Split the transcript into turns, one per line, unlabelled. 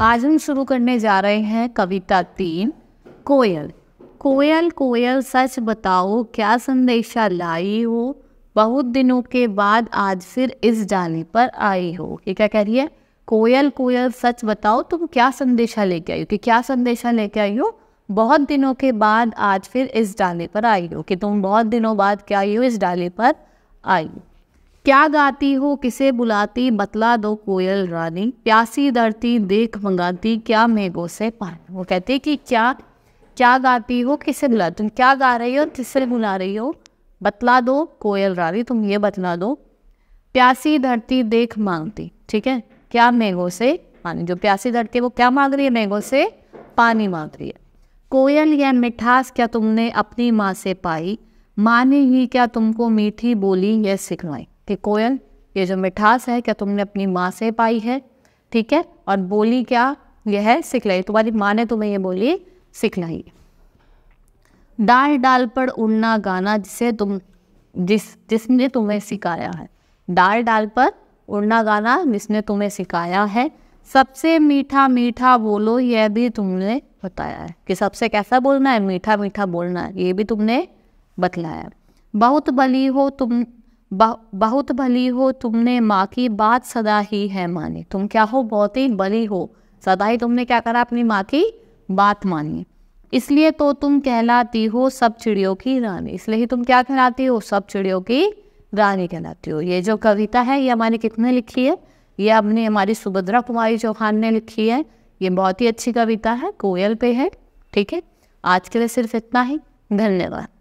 आज हम शुरू करने जा रहे हैं कविता तीन कोयल कोयल कोयल सच बताओ क्या संदेशा लाई हो बहुत दिनों के बाद आज फिर इस जाने पर आई हो ये क्या कह रही है कोयल कोयल सच बताओ तुम क्या संदेशा लेके आई हो कि क्या संदेशा लेके आई हो बहुत दिनों के बाद आज फिर इस डाले पर आई हो कि तुम बहुत दिनों बाद क्या आई हो इस डाले पर आई हो क्या गाती हो किसे बुलाती बतला दो कोयल रानी प्यासी धरती देख मंगाती क्या मेघों से पानी वो कहती है कि क्या क्या गाती हो किसे बुला तुम क्या गा रही हो किसे बुला रही हो बतला दो कोयल रानी तुम ये बतला दो प्यासी धरती देख मांगती ठीक है क्या मेघों से पानी जो प्यासी धरती है वो क्या मांग रही है मेघों से पानी मांग रही है कोयल यह मिठास क्या तुमने अपनी माँ से पाई माँ ने ही क्या तुमको मीठी बोली यह सिखलाई कि कोयल ये जो मिठास है क्या तुमने अपनी माँ से पाई है ठीक है और बोली क्या यह है सिखलाई तुम्हारी माँ ने तुम्हें ये बोली सिखलाई डाल डाल पर उड़ना गाना जिसे तुम जिस जिसने तुम्हें सिखाया है डाल डाल पर उड़ना गाना जिसने तुम्हें सिखाया है सबसे मीठा मीठा बोलो यह भी तुमने बताया है कि सबसे कैसा बोलना है मीठा मीठा बोलना है ये भी तुमने बतलाया बहुत बली हो तुम बहुत भली हो तुमने माँ की बात सदा ही है मानी तुम क्या हो बहुत ही भली हो सदा ही तुमने क्या करा अपनी माँ की बात मानी इसलिए तो तुम कहलाती हो सब चिड़ियों की रानी इसलिए ही तुम क्या कहलाती हो सब चिड़ियों की रानी कहलाती हो ये जो कविता है ये हमारी कितने लिखी है ये अपनी हमारी सुभद्रा कुमारी चौहान ने लिखी है ये बहुत ही अच्छी कविता है कोयल पे है ठीक है आज के लिए सिर्फ इतना ही धन्यवाद